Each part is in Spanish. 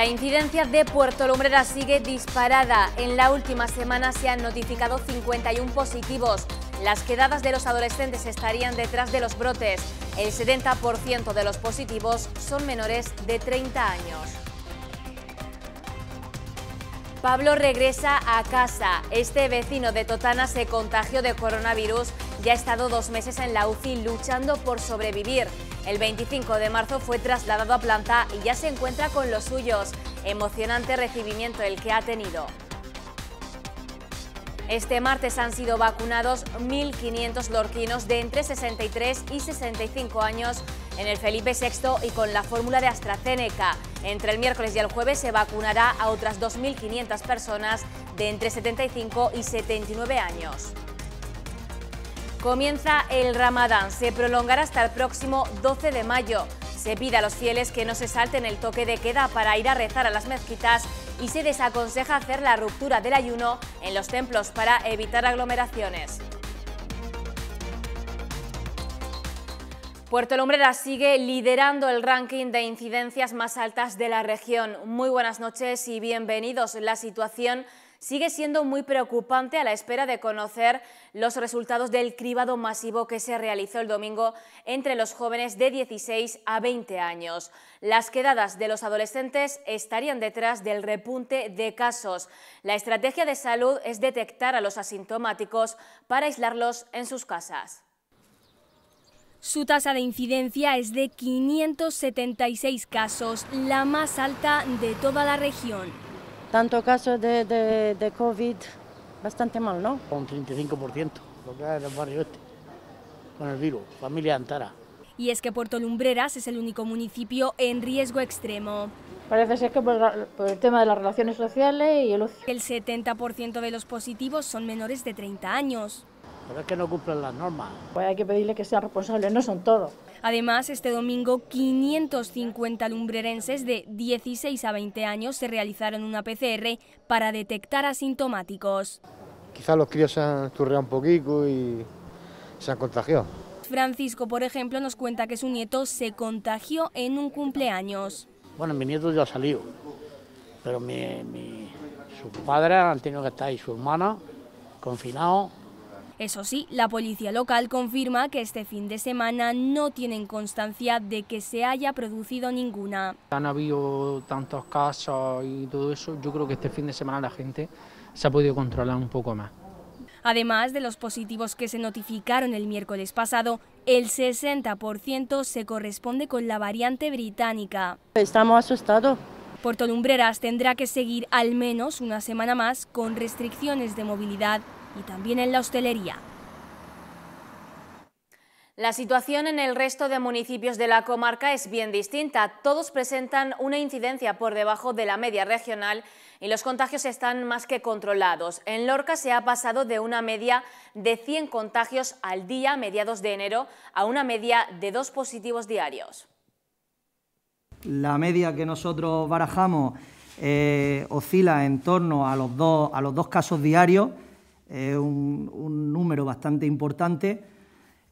La incidencia de Puerto Lumbrera sigue disparada. En la última semana se han notificado 51 positivos. Las quedadas de los adolescentes estarían detrás de los brotes. El 70% de los positivos son menores de 30 años. Pablo regresa a casa. Este vecino de Totana se contagió de coronavirus ya ha estado dos meses en la UCI luchando por sobrevivir. El 25 de marzo fue trasladado a planta y ya se encuentra con los suyos. Emocionante recibimiento el que ha tenido. Este martes han sido vacunados 1.500 lorquinos de entre 63 y 65 años en el Felipe VI y con la fórmula de AstraZeneca. Entre el miércoles y el jueves se vacunará a otras 2.500 personas de entre 75 y 79 años. Comienza el Ramadán, se prolongará hasta el próximo 12 de mayo. Se pide a los fieles que no se salten el toque de queda para ir a rezar a las mezquitas y se desaconseja hacer la ruptura del ayuno en los templos para evitar aglomeraciones. Puerto Lumbreras sigue liderando el ranking de incidencias más altas de la región. Muy buenas noches y bienvenidos. La situación sigue siendo muy preocupante a la espera de conocer los resultados del cribado masivo que se realizó el domingo entre los jóvenes de 16 a 20 años. Las quedadas de los adolescentes estarían detrás del repunte de casos. La estrategia de salud es detectar a los asintomáticos para aislarlos en sus casas. Su tasa de incidencia es de 576 casos, la más alta de toda la región tanto caso de, COVID, bastante mal, ¿no? Un 35% lo que hay en el barrio este, con el virus, familia Antara. Y es que Puerto Lumbreras es el único municipio en riesgo extremo. Parece ser que por, el tema de las relaciones sociales y el ocio. El 70% de los positivos son menores de 30 años pero es que no cumplen las normas. Pues hay que pedirle que sea responsable... no son todos. Además, este domingo 550 lumbrerenses de 16 a 20 años se realizaron una PCR para detectar asintomáticos. Quizás los críos se han esturreado un poquito y se han contagiado. Francisco, por ejemplo, nos cuenta que su nieto se contagió en un cumpleaños. Bueno, mi nieto ya ha salido, pero mi, padre sus padres han tenido que estar ahí, su hermana, confinado. Eso sí, la policía local confirma que este fin de semana no tienen constancia de que se haya producido ninguna. Han habido tantos casos y todo eso, yo creo que este fin de semana la gente se ha podido controlar un poco más. Además de los positivos que se notificaron el miércoles pasado, el 60% se corresponde con la variante británica. Estamos asustados. Puerto Lumbreras tendrá que seguir al menos una semana más con restricciones de movilidad y también en la hostelería. La situación en el resto de municipios de la comarca es bien distinta. Todos presentan una incidencia por debajo de la media regional y los contagios están más que controlados. En Lorca se ha pasado de una media de 100 contagios al día mediados de enero a una media de dos positivos diarios. La media que nosotros barajamos eh, oscila en torno a los dos, a los dos casos diarios es un, número bastante importante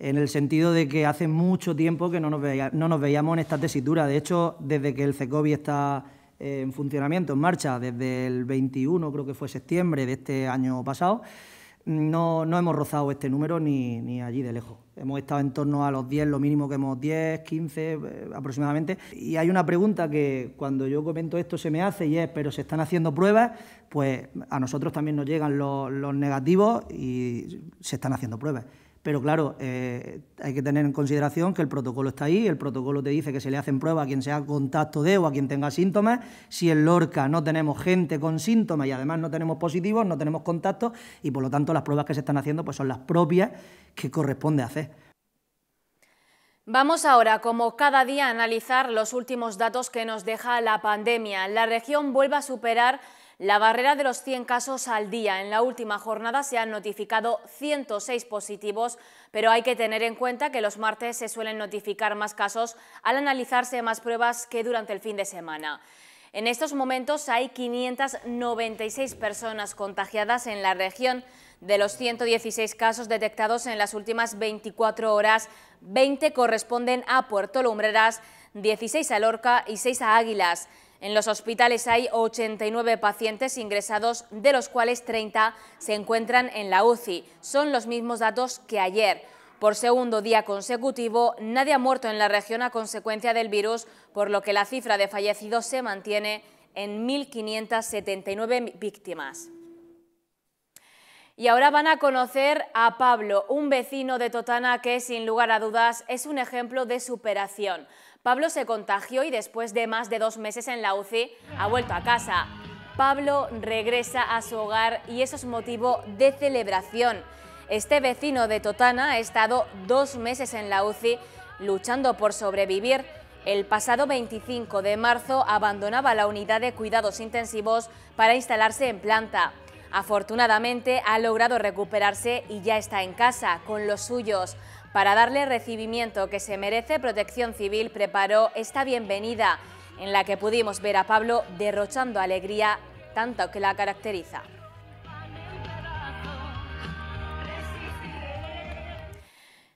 en el sentido de que hace mucho tiempo que no nos, no nos, veíamos en esta tesitura. De hecho, desde que el CECOBI está eh, en funcionamiento, en marcha, desde el 21, creo que fue septiembre de este año pasado, no, hemos rozado este número ni, allí de lejos. Hemos estado en torno a los 10, lo mínimo que hemos 10, 15 eh, aproximadamente. Y hay una pregunta que cuando yo comento esto se me hace y es, pero se están haciendo pruebas, pues a nosotros también nos llegan los negativos y se están haciendo pruebas. Pero claro, eh, hay que tener en consideración que el protocolo está ahí, el protocolo te dice que se le hacen pruebas a quien sea contacto de o a quien tenga síntomas. Si en Lorca no tenemos gente con síntomas y además no tenemos positivos, no tenemos contactos y por lo tanto las pruebas que se están haciendo pues son las propias que corresponde hacer. Vamos ahora, como cada día, a analizar los últimos datos que nos deja la pandemia. La región vuelve a superar la barrera de los 100 casos al día. En la última jornada se han notificado 106 positivos, pero hay que tener en cuenta que los martes se suelen notificar más casos al analizarse más pruebas que durante el fin de semana. En estos momentos hay 596 personas contagiadas en la región. De los 116 casos detectados en las últimas 24 horas, 20 corresponden a Puerto Lumbreras, 16 a Lorca y 6 a Águilas. En los hospitales hay 89 pacientes ingresados, de los cuales 30 se encuentran en la UCI. Son los mismos datos que ayer. Por segundo día consecutivo, nadie ha muerto en la región a consecuencia del virus, por lo que la cifra de fallecidos se mantiene en 1.579 víctimas. Y ahora van a conocer a Pablo, un vecino de Totana que sin lugar a dudas es un ejemplo de superación. Pablo se contagió y después de más de dos meses en la UCI ha vuelto a casa. Pablo regresa a su hogar y eso es motivo de celebración. Este vecino de Totana ha estado dos meses en la UCI luchando por sobrevivir. El pasado 25 de marzo abandonaba la unidad de cuidados intensivos para instalarse en planta. Afortunadamente ha logrado recuperarse y ya está en casa con los suyos. Para darle recibimiento que se merece, Protección Civil preparó esta bienvenida en la que pudimos ver a Pablo derrochando alegría tanto que la caracteriza.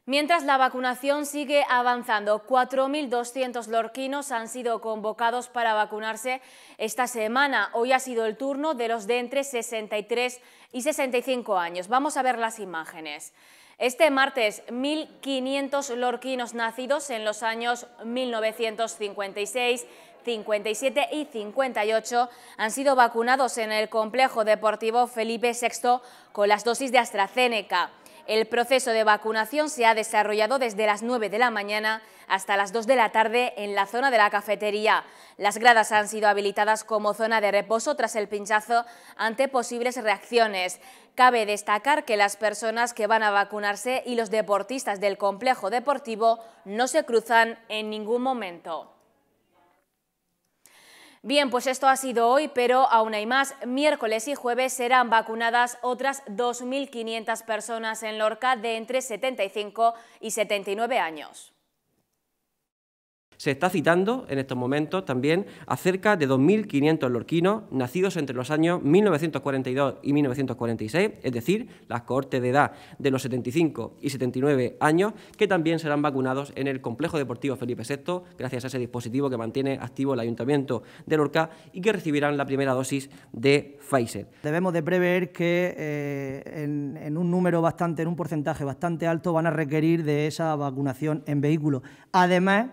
Mientras la vacunación sigue avanzando, 4.200 lorquinos han sido convocados para vacunarse esta semana. Hoy ha sido el turno de los de entre 63 y 65 años. Vamos a ver las imágenes. Este martes, 1.500 lorquinos nacidos en los años 1956, 57 y 58 han sido vacunados en el complejo deportivo Felipe VI con las dosis de AstraZeneca. El proceso de vacunación se ha desarrollado desde las 9 de la mañana hasta las 2 de la tarde en la zona de la cafetería. Las gradas han sido habilitadas como zona de reposo tras el pinchazo ante posibles reacciones. Cabe destacar que las personas que van a vacunarse y los deportistas del complejo deportivo no se cruzan en ningún momento. Bien, pues esto ha sido hoy, pero aún hay más. Miércoles y jueves serán vacunadas otras 2.500 personas en Lorca de entre 75 y 79 años. Se está citando en estos momentos también a cerca de 2.500 lorquinos nacidos entre los años 1942 y 1946, es decir, las cohortes de edad de los 75 y 79 años, que también serán vacunados en el complejo deportivo Felipe VI, gracias a ese dispositivo que mantiene activo el Ayuntamiento de Lorca y que recibirán la primera dosis de Pfizer. Debemos de prever que eh, en, un número bastante, en un porcentaje bastante alto, van a requerir de esa vacunación en vehículo... Además,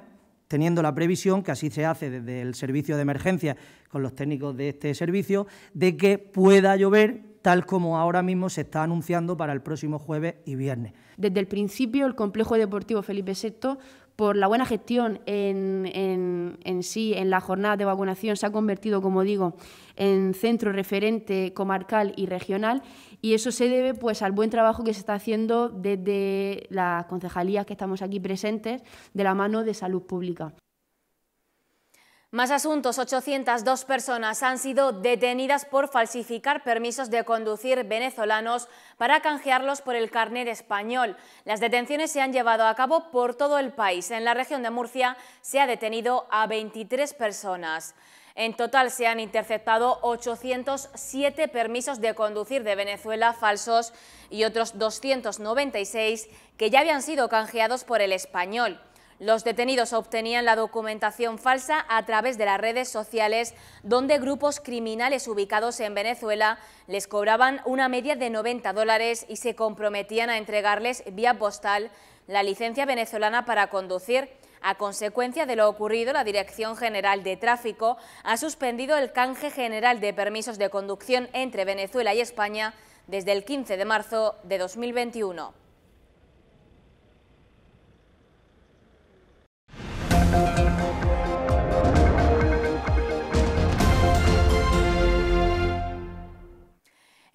teniendo la previsión, que así se hace desde el servicio de emergencia con los técnicos de este servicio, de que pueda llover tal como ahora mismo se está anunciando para el próximo jueves y viernes. Desde el principio, el complejo deportivo Felipe VI por la buena gestión en, sí, en la jornada de vacunación, se ha convertido, como digo, en centro referente comarcal y regional y eso se debe pues, al buen trabajo que se está haciendo desde las concejalías que estamos aquí presentes de la mano de salud pública. Más asuntos, 802 personas han sido detenidas por falsificar permisos de conducir venezolanos para canjearlos por el carnet español. Las detenciones se han llevado a cabo por todo el país. En la región de Murcia se ha detenido a 23 personas. En total se han interceptado 807 permisos de conducir de Venezuela falsos y otros 296 que ya habían sido canjeados por el español. Los detenidos obtenían la documentación falsa a través de las redes sociales donde grupos criminales ubicados en Venezuela les cobraban una media de 90 dólares y se comprometían a entregarles vía postal la licencia venezolana para conducir. A consecuencia de lo ocurrido, la Dirección General de Tráfico ha suspendido el canje general de permisos de conducción entre Venezuela y España desde el 15 de marzo de 2021.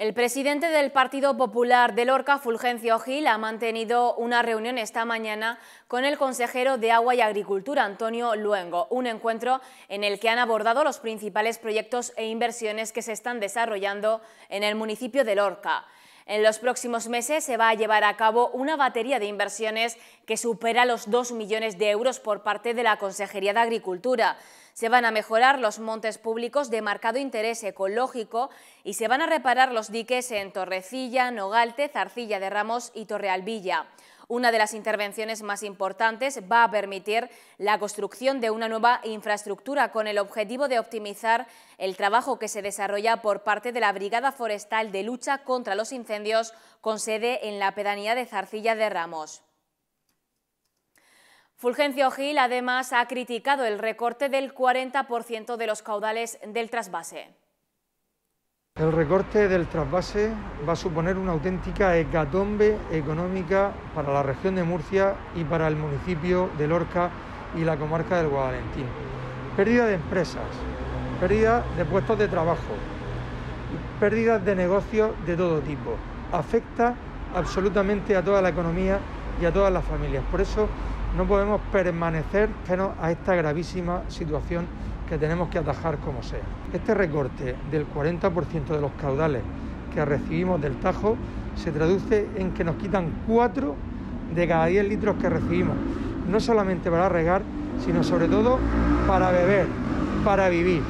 El presidente del Partido Popular de Lorca, Fulgencio Gil, ha mantenido una reunión esta mañana con el consejero de Agua y Agricultura, Antonio Luengo, un encuentro en el que han abordado los principales proyectos e inversiones que se están desarrollando en el municipio de Lorca. En los próximos meses se va a llevar a cabo una batería de inversiones que supera los 2 millones de euros por parte de la Consejería de Agricultura. Se van a mejorar los montes públicos de marcado interés ecológico y se van a reparar los diques en Torrecilla, Nogalte, Zarcilla de Ramos y Torrealvilla. Una de las intervenciones más importantes va a permitir la construcción de una nueva infraestructura con el objetivo de optimizar el trabajo que se desarrolla por parte de la Brigada Forestal de Lucha contra los Incendios con sede en la pedanía de Zarcilla de Ramos. Fulgencio Gil además ha criticado el recorte del 40% de los caudales del trasvase. El recorte del trasvase va a suponer una auténtica hecatombe económica para la región de Murcia y para el municipio de Lorca y la comarca del Guadalentín. Pérdida de empresas, pérdida de puestos de trabajo, pérdidas de negocios de todo tipo. Afecta absolutamente a toda la economía y a todas las familias. Por eso no podemos permanecer a esta gravísima situación que tenemos que atajar como sea. Este recorte del 40% de los caudales que recibimos del Tajo se traduce en que nos quitan 4 de cada 10 litros que recibimos, no solamente para regar, sino sobre todo para beber, para vivir.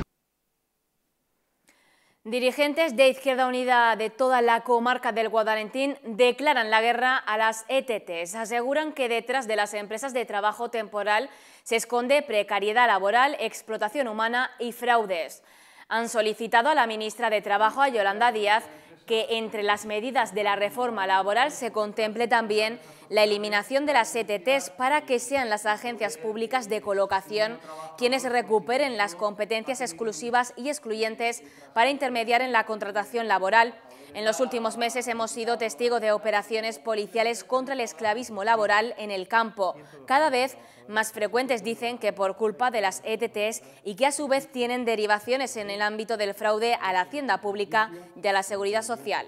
Dirigentes de Izquierda Unida de toda la comarca del Guadalentín declaran la guerra a las ETTs. Aseguran que detrás de las empresas de trabajo temporal se esconde precariedad laboral, explotación humana y fraudes. Han solicitado a la ministra de Trabajo, a Yolanda Díaz, que entre las medidas de la reforma laboral se contemple también la eliminación de las ETTs para que sean las agencias públicas de colocación quienes recuperen las competencias exclusivas y excluyentes para intermediar en la contratación laboral en los últimos meses hemos sido testigos de operaciones policiales contra el esclavismo laboral en el campo, cada vez más frecuentes dicen que por culpa de las ETTs y que a su vez tienen derivaciones en el ámbito del fraude a la hacienda pública y a la seguridad social.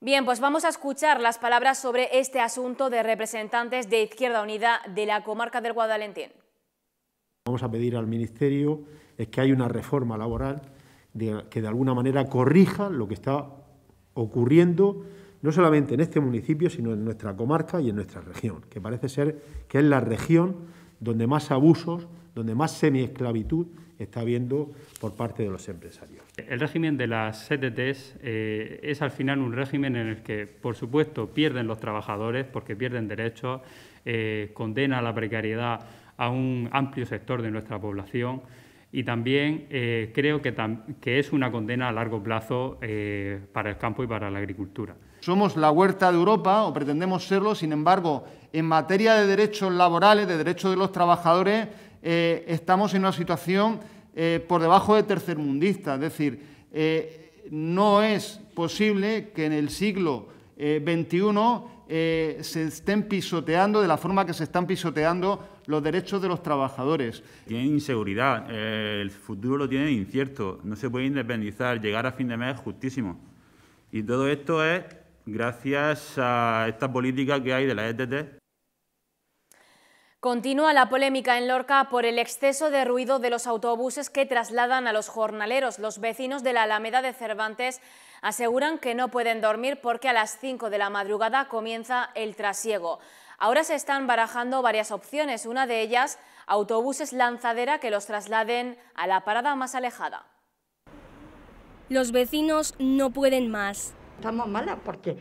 Bien, pues vamos a escuchar las palabras sobre este asunto de representantes de Izquierda Unida de la comarca del Guadalentín. Vamos a pedir al Ministerio que hay una reforma laboral que de alguna manera corrija lo que está ocurriendo no solamente en este municipio, sino en nuestra comarca y en nuestra región, que parece ser que es la región donde más abusos, donde más semiesclavitud está habiendo por parte de los empresarios. El régimen de las CTTs eh, es al final un régimen en el que, por supuesto, pierden los trabajadores porque pierden derechos, eh, condena a la precariedad a un amplio sector de nuestra población y también eh, creo que, es una condena a largo plazo eh, para el campo y para la agricultura. Somos la huerta de Europa, o pretendemos serlo, sin embargo, en materia de derechos laborales, de derechos de los trabajadores, eh, estamos en una situación por debajo de tercermundista. Es decir, no es posible que en el siglo 21 eh, eh, se estén pisoteando de la forma que se están pisoteando los derechos de los trabajadores. Tienen inseguridad, eh, el futuro lo tienen incierto, no se puede independizar, llegar a fin de mes es justísimo. Y todo esto es gracias a esta política que hay de la ETT, Continúa la polémica en Lorca por el exceso de ruido de los autobuses que trasladan a los jornaleros. Los vecinos de la Alameda de Cervantes aseguran que no pueden dormir porque a las 5 de la madrugada comienza el trasiego. Ahora se están barajando varias opciones, una de ellas autobuses lanzadera que los trasladen a la parada más alejada. Los vecinos no pueden más. Estamos malas porque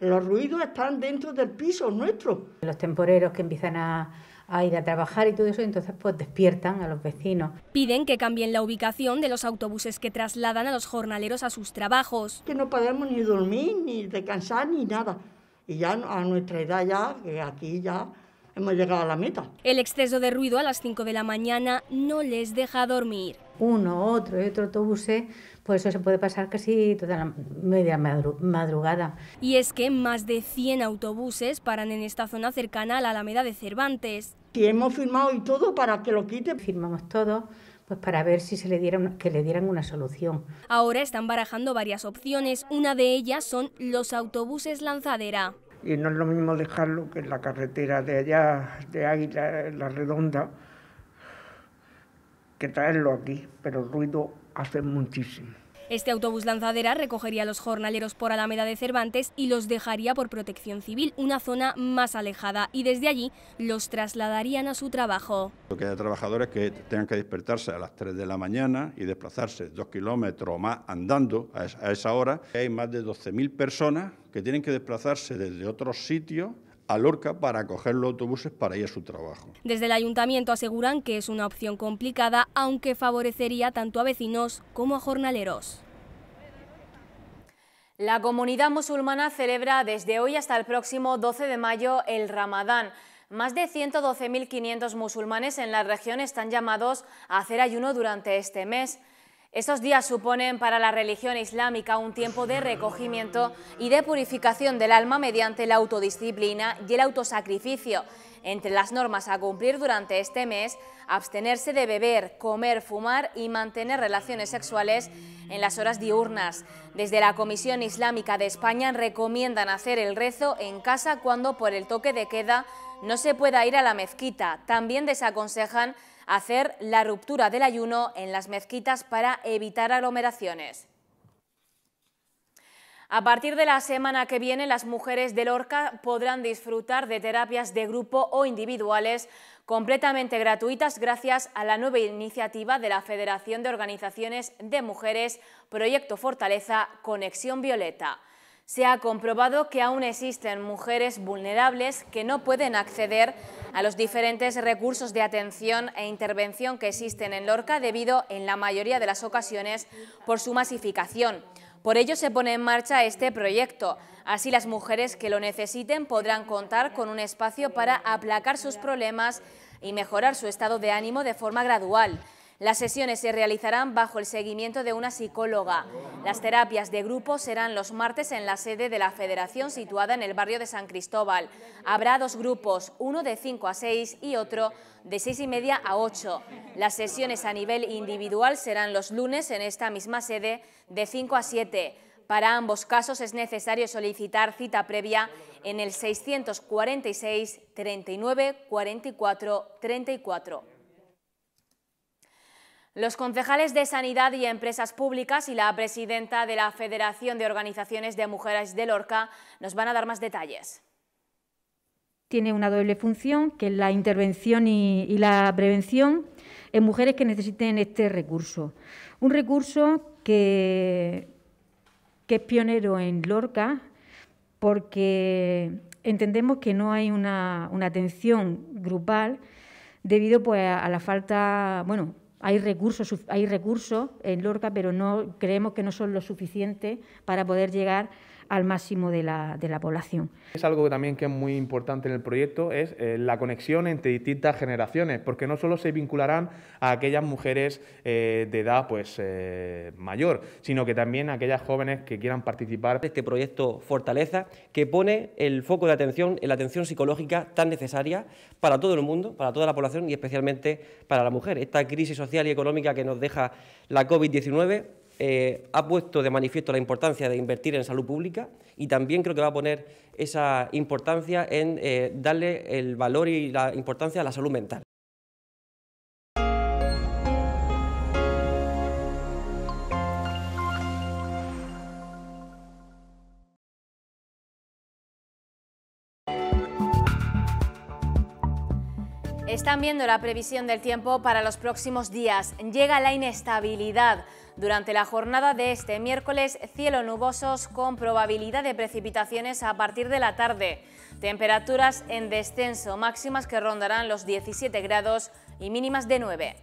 los ruidos están dentro del piso nuestro. Los temporeros que empiezan a a ir a trabajar y todo eso, entonces pues despiertan a los vecinos. Piden que cambien la ubicación de los autobuses que trasladan a los jornaleros a sus trabajos. Que no podemos ni dormir, ni descansar, ni nada. Y ya a nuestra edad ya, que aquí ya hemos llegado a la meta. El exceso de ruido a las 5 de la mañana no les deja dormir. Uno, otro y otro autobuses eh, por pues eso se puede pasar casi toda la media madrugada. Y es que más de 100 autobuses paran en esta zona cercana a la Alameda de Cervantes. Y hemos firmado y todo para que lo quiten. Firmamos todo pues para ver si se le dieron que le dieran una solución. Ahora están barajando varias opciones. Una de ellas son los autobuses lanzadera. Y no es lo mismo dejarlo que en la carretera de allá, de Águila, la Redonda, que traerlo aquí, pero el ruido hace muchísimo. Este autobús lanzadera recogería a los jornaleros por Alameda de Cervantes y los dejaría por Protección Civil, una zona más alejada, y desde allí los trasladarían a su trabajo. Lo que hay trabajadores que tengan que despertarse a las 3 de la mañana y desplazarse dos kilómetros más andando a esa hora. Hay más de 12.000 personas que tienen que desplazarse desde otro sitio a Lorca para coger los autobuses para ir a su trabajo. Desde el ayuntamiento aseguran que es una opción complicada, aunque favorecería tanto a vecinos como a jornaleros. La comunidad musulmana celebra desde hoy hasta el próximo 12 de mayo el Ramadán. Más de 112.500 musulmanes en la región están llamados a hacer ayuno durante este mes. Estos días suponen para la religión islámica un tiempo de recogimiento y de purificación del alma mediante la autodisciplina y el autosacrificio. Entre las normas a cumplir durante este mes, abstenerse de beber, comer, fumar y mantener relaciones sexuales en las horas diurnas. Desde la Comisión Islámica de España recomiendan hacer el rezo en casa cuando por el toque de queda no se pueda ir a la mezquita. También desaconsejan hacer la ruptura del ayuno en las mezquitas para evitar aglomeraciones. A partir de la semana que viene, las mujeres del Lorca podrán disfrutar de terapias de grupo o individuales completamente gratuitas gracias a la nueva iniciativa de la Federación de Organizaciones de Mujeres, Proyecto Fortaleza Conexión Violeta. Se ha comprobado que aún existen mujeres vulnerables que no pueden acceder a los diferentes recursos de atención e intervención que existen en Lorca debido, en la mayoría de las ocasiones, por su masificación. Por ello se pone en marcha este proyecto. Así las mujeres que lo necesiten podrán contar con un espacio para aplacar sus problemas y mejorar su estado de ánimo de forma gradual. Las sesiones se realizarán bajo el seguimiento de una psicóloga. Las terapias de grupo serán los martes en la sede de la Federación situada en el barrio de San Cristóbal. Habrá dos grupos, uno de 5 a 6 y otro de 6 y media a 8. Las sesiones a nivel individual serán los lunes en esta misma sede de 5 a 7. Para ambos casos es necesario solicitar cita previa en el 646 39 44 34. Los concejales de Sanidad y Empresas Públicas y la presidenta de la Federación de Organizaciones de Mujeres de Lorca nos van a dar más detalles. Tiene una doble función, que es la intervención y, la prevención en mujeres que necesiten este recurso. Un recurso que, es pionero en Lorca porque entendemos que no hay una, una atención grupal debido pues, a la falta, bueno, hay recursos, hay recursos en Lorca, pero no creemos que no son lo suficiente para poder llegar al máximo de la, población. Es algo que también que es muy importante en el proyecto, es eh, la conexión entre distintas generaciones, porque no solo se vincularán a aquellas mujeres eh, de edad pues, eh, mayor, sino que también a aquellas jóvenes que quieran participar. Este proyecto Fortaleza, que pone el foco de atención en la atención psicológica tan necesaria para todo el mundo, para toda la población y especialmente para la mujer. Esta crisis social y económica que nos deja la COVID-19 eh, ha puesto de manifiesto la importancia de invertir en salud pública y también creo que va a poner esa importancia en eh, darle el valor y la importancia a la salud mental. Están viendo la previsión del tiempo para los próximos días. Llega la inestabilidad. Durante la jornada de este miércoles, cielo nubosos con probabilidad de precipitaciones a partir de la tarde. Temperaturas en descenso, máximas que rondarán los 17 grados y mínimas de 9.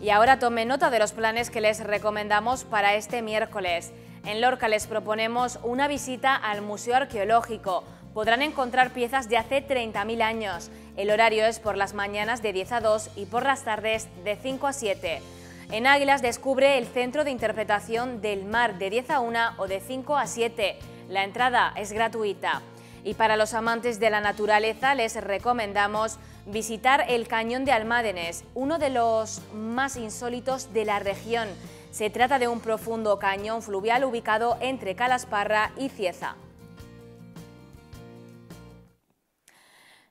Y ahora tome nota de los planes que les recomendamos para este miércoles. En Lorca les proponemos una visita al Museo Arqueológico podrán encontrar piezas de hace 30.000 años. El horario es por las mañanas de 10 a 2 y por las tardes de 5 a 7. En Águilas descubre el Centro de Interpretación del Mar de 10 a 1 o de 5 a 7. La entrada es gratuita. Y para los amantes de la naturaleza les recomendamos visitar el Cañón de Almádenes, uno de los más insólitos de la región. Se trata de un profundo cañón fluvial ubicado entre Calasparra y Cieza.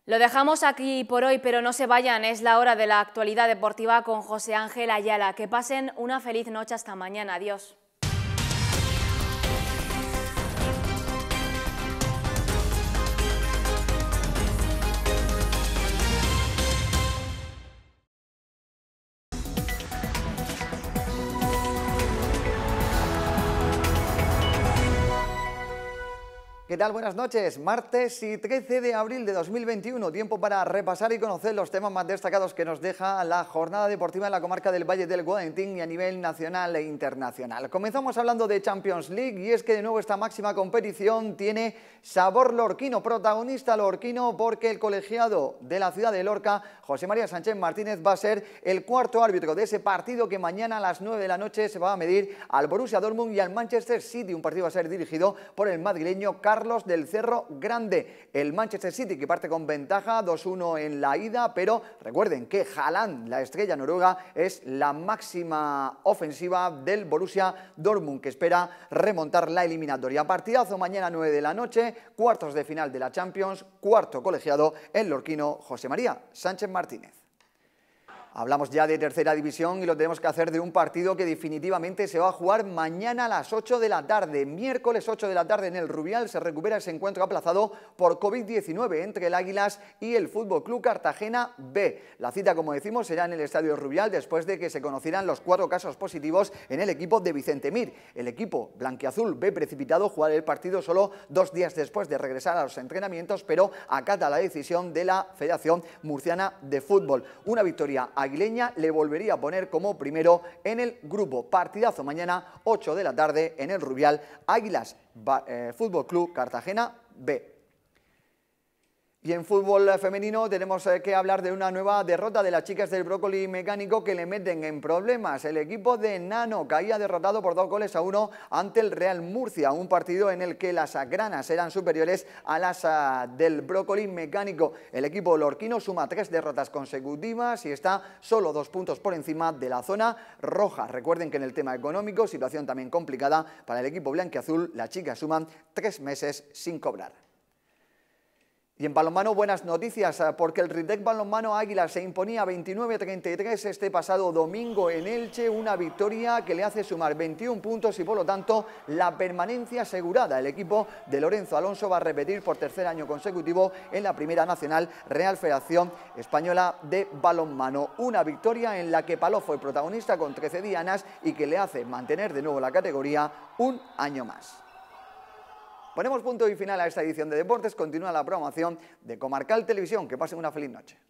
Lo dejamos aquí por hoy, pero no se vayan, es la hora de la actualidad deportiva con José Ángel Ayala. Que pasen una feliz noche hasta mañana. Adiós. Buenas noches. Martes y 13 de abril de 2021. Tiempo para repasar y conocer los temas más destacados que nos deja la jornada deportiva en la comarca del Valle del Guadentín y a nivel nacional e internacional. Comenzamos hablando de Champions League y es que de nuevo esta máxima competición tiene sabor lorquino, protagonista lorquino porque el colegiado de la ciudad de Lorca, José María Sánchez Martínez, va a ser el cuarto árbitro de ese partido que mañana a las 9 de la noche se va a medir al Borussia Dortmund y al Manchester City. Un partido va a ser dirigido por el madrileño Carlos los del Cerro Grande. El Manchester City que parte con ventaja 2-1 en la ida, pero recuerden que Jalan, la estrella noruega, es la máxima ofensiva del Borussia Dortmund que espera remontar la eliminatoria. Partidazo mañana 9 de la noche, cuartos de final de la Champions, cuarto colegiado el lorquino José María Sánchez Martínez. Hablamos ya de tercera división y lo tenemos que hacer de un partido que definitivamente se va a jugar mañana a las 8 de la tarde. Miércoles 8 de la tarde en el Rubial se recupera ese encuentro aplazado por COVID-19 entre el Águilas y el Fútbol Club Cartagena B. La cita, como decimos, será en el Estadio Rubial después de que se conocieran los cuatro casos positivos en el equipo de Vicente Mir. El equipo blanquiazul ve precipitado jugar el partido solo dos días después de regresar a los entrenamientos, pero acata la decisión de la Federación Murciana de Fútbol. Una victoria a aguileña le volvería a poner como primero en el grupo. Partidazo mañana, 8 de la tarde, en el Rubial, Águilas eh, Fútbol Club Cartagena B. Y en fútbol femenino tenemos eh, que hablar de una nueva derrota de las chicas del brócoli mecánico que le meten en problemas. El equipo de Nano caía derrotado por dos goles a uno ante el Real Murcia, un partido en el que las agranas eran superiores a las ah, del brócoli mecánico. El equipo lorquino suma tres derrotas consecutivas y está solo dos puntos por encima de la zona roja. Recuerden que en el tema económico, situación también complicada para el equipo blanquiazul, las chicas suman tres meses sin cobrar. Y en balonmano buenas noticias, ah, porque el Ridec Balonmano Águila se imponía 29-33 este pasado domingo en Elche, una victoria que le hace sumar 21 puntos y por lo tanto la permanencia asegurada. El equipo de Lorenzo Alonso va a repetir por tercer año consecutivo en la Primera Nacional Real Federación Española de Balonmano. Una victoria en la que Paló fue protagonista con 13 dianas y que le hace mantener de nuevo la categoría un año más. Ponemos punto y final a esta edición de deportes. Continúa la programación de Comarcal Televisión. Que pasen una feliz noche.